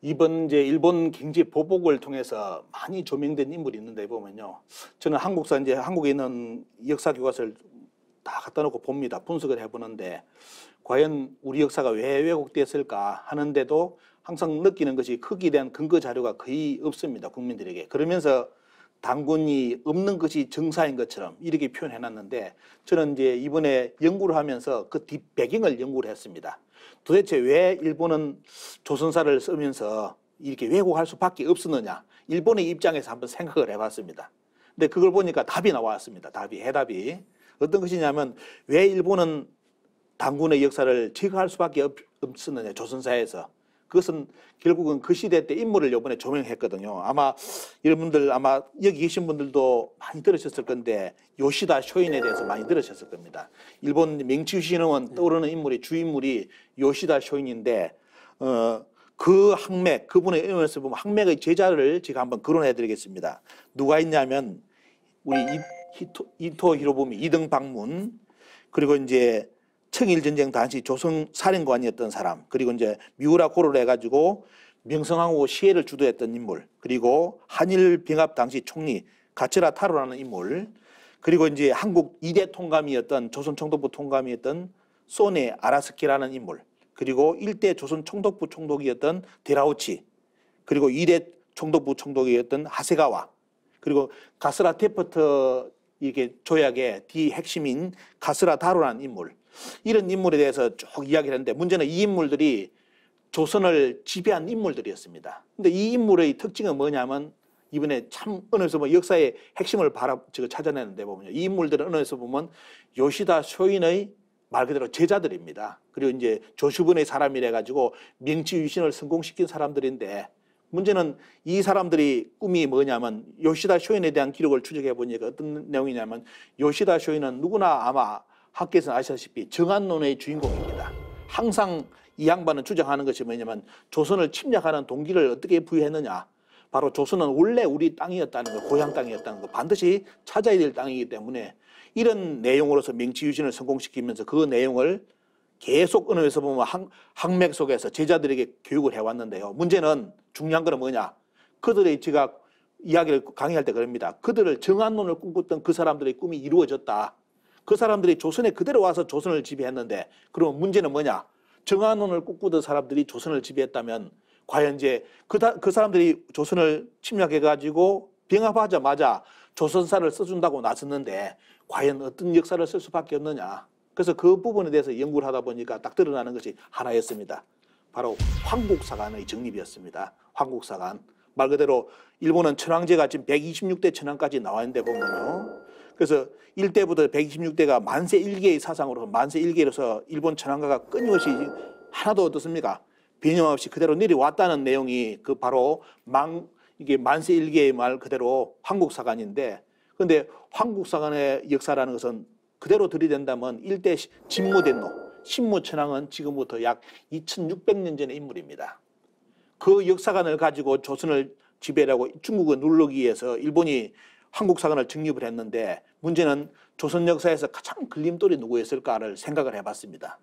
이번 이제 일본 경제 보복을 통해서 많이 조명된 인물이 있는데 보면요. 저는 한국사 이제 한국에 있는 역사 교과서를 다 갖다 놓고 봅니다. 분석을 해보는데 과연 우리 역사가 왜 왜곡됐을까 하는데도 항상 느끼는 것이 크기에 대한 근거 자료가 거의 없습니다. 국민들에게. 그러면서 당군이 없는 것이 정사인 것처럼 이렇게 표현해 놨는데 저는 이제 이번에 연구를 하면서 그 뒷배경을 연구를 했습니다. 도대체 왜 일본은 조선사를 쓰면서 이렇게 왜곡할 수밖에 없었느냐 일본의 입장에서 한번 생각을 해봤습니다. 근데 그걸 보니까 답이 나왔습니다. 답이 해답이 어떤 것이냐면 왜 일본은 당군의 역사를 제거할 수밖에 없었느냐 조선사에서 그것은 결국은 그 시대 때 인물을 요번에 조명했거든요. 아마 여러분들 아마 여기 계신 분들도 많이 들으셨을 건데 요시다 쇼인에 대해서 많이 들으셨을 겁니다. 일본 명치신흥원 네. 떠오르는 인물이 주인물이 요시다 쇼인인데 어, 그 학맥 그분의 의원에서 보면 학맥의 제자를 제가 한번 거론해드리겠습니다. 누가 있냐면 우리 이, 토 이토 히로부미 이등 방문 그리고 이제 청일전쟁 당시 조선사령관이었던 사람, 그리고 이제 미우라 고를 해가지고 명성황후 시해를 주도했던 인물, 그리고 한일 병합 당시 총리 가츠라 타로라는 인물, 그리고 이제 한국 이대 통감이었던 조선 총독부 통감이었던 소네 아라스키라는 인물, 그리고 일대 조선 총독부 총독이었던 데라우치, 그리고 이대 총독부 총독이었던 하세가와, 그리고 가스라 테퍼트 이게 조약의 뒤 핵심인 가스라 다루라는 인물, 이런 인물에 대해서 쭉 이야기를 했는데 문제는 이 인물들이 조선을 지배한 인물들이었습니다. 근데 이 인물의 특징은 뭐냐면 이번에 참 어느에서 보 뭐 역사의 핵심을 바라 지금 찾아내는데 보면이 인물들은 어느에서 보면 요시다 쇼인의 말 그대로 제자들입니다. 그리고 이제 조슈분의 사람이래 가지고 명치 유신을 성공시킨 사람들인데 문제는 이 사람들이 꿈이 뭐냐면 요시다 쇼인에 대한 기록을 추적해 보니까 어떤 내용이냐면 요시다 쇼인은 누구나 아마 학계에서는 아시다시피 정한론의 주인공입니다. 항상 이 양반은 주장하는 것이 뭐냐면 조선을 침략하는 동기를 어떻게 부여했느냐. 바로 조선은 원래 우리 땅이었다는 거, 고향 땅이었다는 거 반드시 찾아야 될 땅이기 때문에 이런 내용으로서 명치유신을 성공시키면서 그 내용을 계속 언어에서 보면 학, 학맥 속에서 제자들에게 교육을 해왔는데요. 문제는 중요한 건 뭐냐. 그들의 제가 이야기를 강의할 때 그럽니다. 그들을 정한론을 꿈꿨던 그 사람들의 꿈이 이루어졌다. 그 사람들이 조선에 그대로 와서 조선을 지배했는데 그럼 문제는 뭐냐? 정한원을 꿈꾸던 사람들이 조선을 지배했다면 과연 이제 그, 다, 그 사람들이 조선을 침략해가지고 병합하자마자 조선사를 써준다고 나섰는데 과연 어떤 역사를 쓸 수밖에 없느냐. 그래서 그 부분에 대해서 연구를 하다 보니까 딱 드러나는 것이 하나였습니다. 바로 황국사관의 정립이었습니다. 황국사관. 말 그대로 일본은 천황제가 지금 126대 천황까지 나와 있는데 보면요. 그래서 1대부터 126대가 만세 1개의 사상으로 만세 1개로서 일본 천황가가 끊임없이 하나도 어떻습니까? 변형없이 그대로 내려왔다는 내용이 그 바로 망, 이게 만세 1개의 말 그대로 황국사관인데 근데 황국사관의 역사라는 것은 그대로 들이댄다면 1대 진무된 노, 신무천황은 지금부터 약 2600년 전의 인물입니다. 그 역사관을 가지고 조선을 지배라고 중국을 누르기 위해서 일본이 한국 사관을 증립을 했는데 문제는 조선 역사에서 가장 걸림돌이 누구였을까를 생각을 해봤습니다.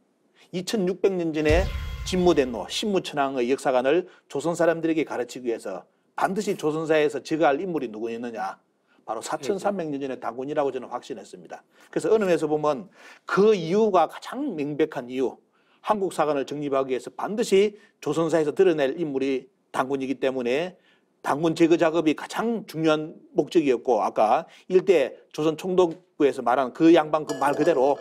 2600년 전에 진무대노 신무천왕의 역사관을 조선 사람들에게 가르치기 위해서 반드시 조선사에서 제거할 인물이 누구였느냐 바로 4,300년 예, 예. 전의 당군이라고 저는 확신했습니다. 그래서 어느 면에서 보면 그 이유가 가장 명백한 이유 한국 사관을 정립하기 위해서 반드시 조선사에서 드러낼 인물이 당군이기 때문에 당군 제거 작업이 가장 중요한 목적이었고 아까 일대 조선 총독부에서 말한 그 양반 그 말 그대로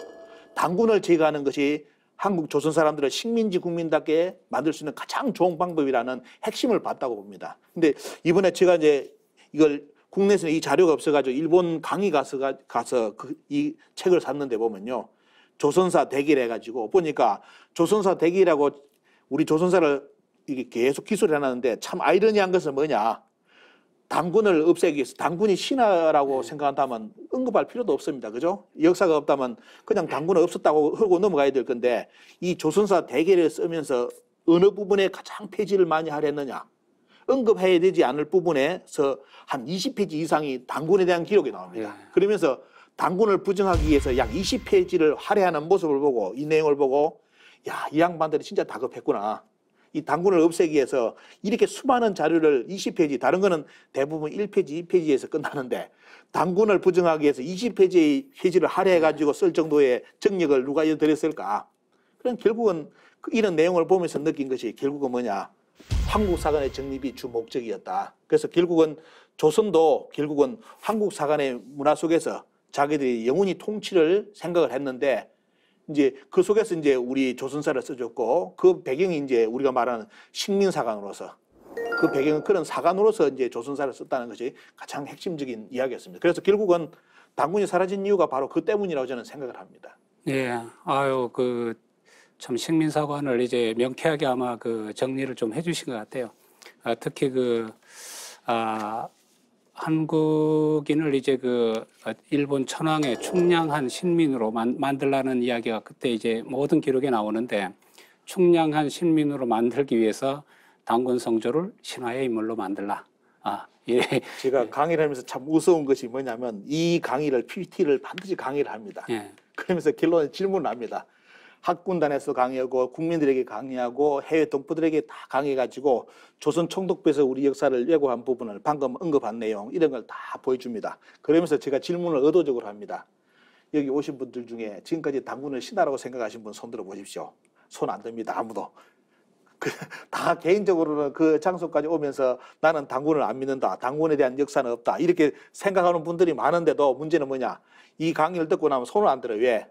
당군을 제거하는 것이 한국 조선 사람들을 식민지 국민답게 만들 수 있는 가장 좋은 방법이라는 핵심을 봤다고 봅니다. 근데 이번에 제가 이제 이걸 국내에서는 이 자료가 없어가지고 일본 강의 가서 가서 그 이 책을 샀는데 보면요 조선사 대기를 해가지고 보니까 조선사 대기라고 우리 조선사를 이게 계속 기술이 해놨는데 참 아이러니한 것은 뭐냐. 당군을 없애기 위해서 당군이 신하라고 네. 생각한다면 언급할 필요도 없습니다. 그죠? 역사가 없다면 그냥 네. 당군은 없었다고 하고 넘어가야 될 건데 이 조선사 대계를 쓰면서 어느 부분에 가장 폐지를 많이 하려느냐. 언급해야 되지 않을 부분에서 한 20페이지 이상이 당군에 대한 기록이 나옵니다. 네. 그러면서 당군을 부정하기 위해서 약 20페이지를 할애하는 모습을 보고 이 내용을 보고 야, 이 양반들이 진짜 다급했구나. 이 단군을 없애기 위해서 이렇게 수많은 자료를 20페이지, 다른 거는 대부분 1페이지, 2페이지에서 끝나는데 단군을 부정하기 위해서 20페이지의 페이지를 할애해가지고 쓸 정도의 정력을 누가 들였을까? 그럼 결국은 그 이런 내용을 보면서 느낀 것이 결국은 뭐냐? 한국 사관의 정립이 주 목적이었다. 그래서 결국은 조선도 결국은 한국 사관의 문화 속에서 자기들이 영원히 통치를 생각을 했는데 이제 그 속에서 이제 우리 조선사를 써줬고 그 배경이 이제 우리가 말하는 식민사관으로서 그 배경은 그런 사관으로서 이제 조선사를 썼다는 것이 가장 핵심적인 이야기였습니다. 그래서 결국은 당군이 사라진 이유가 바로 그 때문이라고 저는 생각을 합니다. 네, 아유 그참 식민사관을 이제 명쾌하게 아마 그 정리를 좀 해주신 것 같아요. 아, 특히 그 아, 한국인을 이제 그 어, 일본 천황의 충량한 신민으로 만, 만들라는 이야기가 그때 이제 모든 기록에 나오는데 충량한 신민으로 만들기 위해서 당군 성조를 신화의 인물로 만들라. 아, 예. 제가 강의를 하면서 참 무서운 것이 뭐냐면 이 강의를 PPT를 반드시 강의를 합니다. 예. 그러면서 결론에 질문을 합니다. 학군단에서 강의하고 국민들에게 강의하고 해외 동포들에게 다 강의해가지고 조선 총독부에서 우리 역사를 예고한 부분을 방금 언급한 내용 이런 걸 다 보여줍니다. 그러면서 제가 질문을 의도적으로 합니다. 여기 오신 분들 중에 지금까지 당군을 신하라고 생각하신 분 손 들어 보십시오. 손 안 듭니다 아무도. 그, 다 개인적으로는 그 장소까지 오면서 나는 당군을 안 믿는다. 당군에 대한 역사는 없다. 이렇게 생각하는 분들이 많은데도 문제는 뭐냐. 이 강의를 듣고 나면 손을 안 들어. 왜?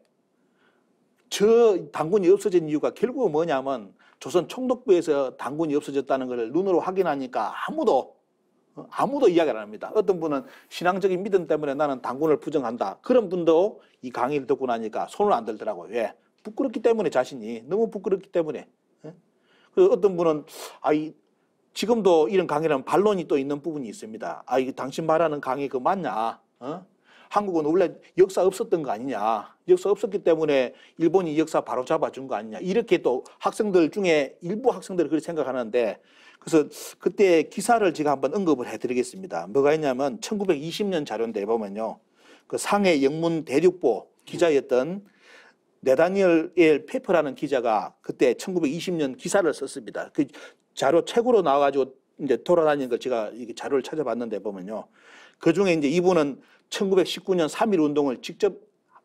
저 당군이 없어진 이유가 결국은 뭐냐면 조선 총독부에서 당군이 없어졌다는 것을 눈으로 확인하니까 아무도 아무도 이야기를 안 합니다. 어떤 분은 신앙적인 믿음 때문에 나는 당군을 부정한다. 그런 분도 이 강의를 듣고 나니까 손을 안 들더라고요. 왜? 부끄럽기 때문에 자신이 너무 부끄럽기 때문에. 예? 그 어떤 분은 아이 지금도 이런 강의는 반론이 또 있는 부분이 있습니다. 아, 이 당신 말하는 강의 그 맞냐? 어? 한국은 원래 역사 없었던 거 아니냐. 역사 없었기 때문에 일본이 역사 바로 잡아준 거 아니냐. 이렇게 또 학생들 중에 일부 학생들이 그렇게 생각하는데 그래서 그때 기사를 제가 한번 언급을 해드리겠습니다. 뭐가 있냐면 1920년 자료인데 보면요. 그 상해 영문 대륙보 기자였던 네다니엘 페퍼라는 기자가 그때 1920년 기사를 썼습니다. 그 자료 책으로 나와가지고 이제 돌아다니는 걸 제가 자료를 찾아봤는데 보면요. 그 중에 이제 이분은 1919년 3.1 운동을 직접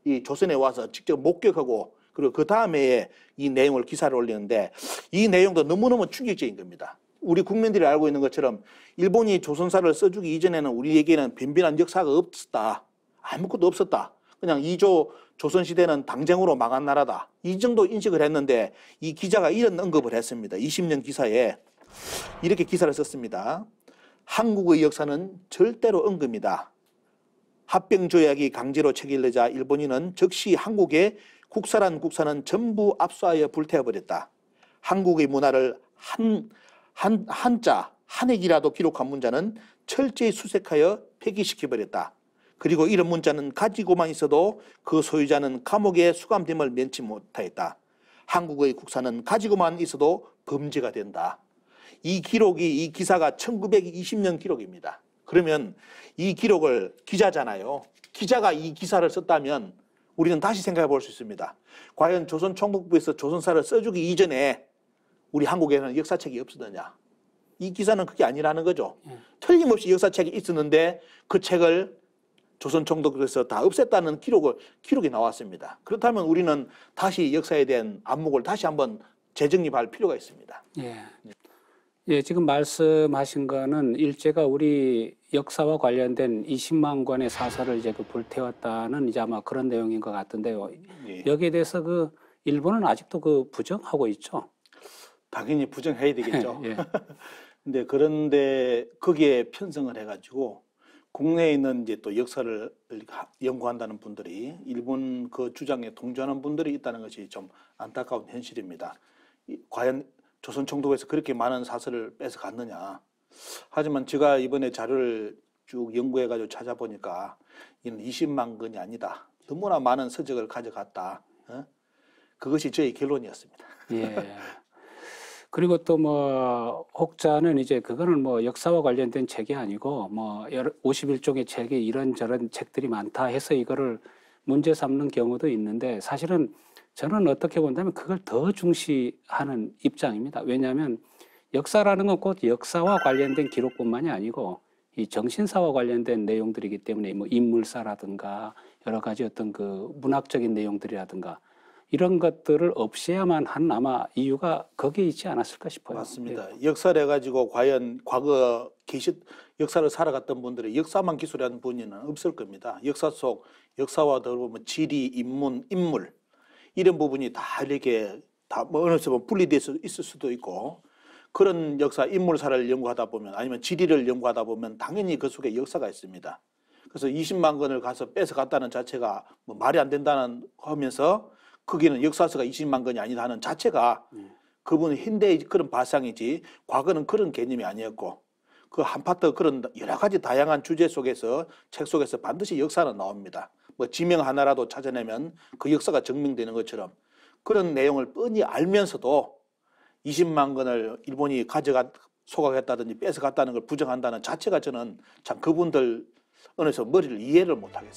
이 조선에 와서 직접 목격하고 그리고 그 다음에 이 내용을 기사를 올리는데 이 내용도 너무너무 충격적인 겁니다. 우리 국민들이 알고 있는 것처럼 일본이 조선사를 써주기 이전에는 우리에게는 빈변한 역사가 없었다. 아무것도 없었다. 그냥 이 조 조선시대는 당쟁으로 망한 나라다. 이 정도 인식을 했는데 이 기자가 이런 언급을 했습니다. 20년 기사에 이렇게 기사를 썼습니다. 한국의 역사는 절대로 언급이다. 합병 조약이 강제로 체결되자 일본인은 즉시 한국의 국사란 국사는 전부 압수하여 불태워버렸다. 한국의 문화를 한, 한, 한자, 한액이라도 기록한 문자는 철저히 수색하여 폐기시켜버렸다. 그리고 이런 문자는 가지고만 있어도 그 소유자는 감옥에 수감됨을 면치 못하였다. 한국의 국사는 가지고만 있어도 범죄가 된다. 이 기록이, 이 기사가 1920년 기록입니다. 그러면 이 기록을 기자잖아요. 기자가 이 기사를 썼다면 우리는 다시 생각해 볼 수 있습니다. 과연 조선 총독부에서 조선사를 써주기 이전에 우리 한국에는 역사책이 없었느냐. 이 기사는 그게 아니라는 거죠. 음. 틀림없이 역사책이 있었는데 그 책을 조선 총독부에서 다 없앴다는 기록을, 기록이 나왔습니다. 그렇다면 우리는 다시 역사에 대한 안목을 다시 한번 재정립할 필요가 있습니다. 예. 예, 지금 말씀하신 거는 일제가 우리 역사와 관련된 2 0만 권의 사설을 이제 그 불태웠다는 이제 아마 그런 내용인 것 같은데요. 예. 여기에 대해서 그 일본은 아직도 그 부정하고 있죠. 당연히 부정해야 되겠죠. 예. 근데 그런데 거기에 편성을 해가지고 국내에 있는 이제 또 역사를 연구한다는 분들이 일본 그 주장에 동조하는 분들이 있다는 것이 좀 안타까운 현실입니다. 과연 조선 총독에서 그렇게 많은 사설을 뺏어 갔느냐? 하지만 제가 이번에 자료를 쭉 연구해가지고 찾아보니까 이는 20만 건이 아니다. 너무나 많은 서적을 가져갔다. 어? 그것이 저의 결론이었습니다. 예. 그리고 또 뭐 혹자는 이제 그거는 뭐 역사와 관련된 책이 아니고 뭐 51종의 책이 이런저런 책들이 많다 해서 이거를 문제 삼는 경우도 있는데 사실은 저는 어떻게 본다면 그걸 더 중시하는 입장입니다. 왜냐하면 역사라는 건 곧 역사와 관련된 기록뿐만이 아니고 이 정신사와 관련된 내용들이기 때문에 뭐 인물사라든가 여러 가지 어떤 그 문학적인 내용들이라든가 이런 것들을 없애야만 한 아마 이유가 거기에 있지 않았을까 싶어요. 맞습니다. 예. 역사를 가지고 과연 과거 계시 역사를 살아갔던 분들의 역사만 기술하 분야는 없을 겁니다. 역사 속 역사와 더불어 지리, 인문, 인물 이런 부분이 다 이렇게 다뭐 어느 정도 분리돼서 있을 수도 있고 그런 역사 인물사를 연구하다 보면 아니면 지리를 연구하다 보면 당연히 그 속에 역사가 있습니다. 그래서 20만 권을 가서 뺏어갔다는 자체가 뭐 말이 안 된다는 하면서 거기는 역사서가 20만 권이 아니다는 자체가 음. 그분 현대의 그런 바상이지 과거는 그런 개념이 아니었고 그 한파트 그런 여러 가지 다양한 주제 속에서 책 속에서 반드시 역사는 나옵니다. 뭐 지명 하나라도 찾아내면 그 역사가 증명되는 것처럼 그런 내용을 뻔히 알면서도 20만 건을 일본이 가져가 소각했다든지 뺏어갔다는 걸 부정한다는 자체가 저는 참 그분들 언에서 머리를 이해를 못하겠습니다.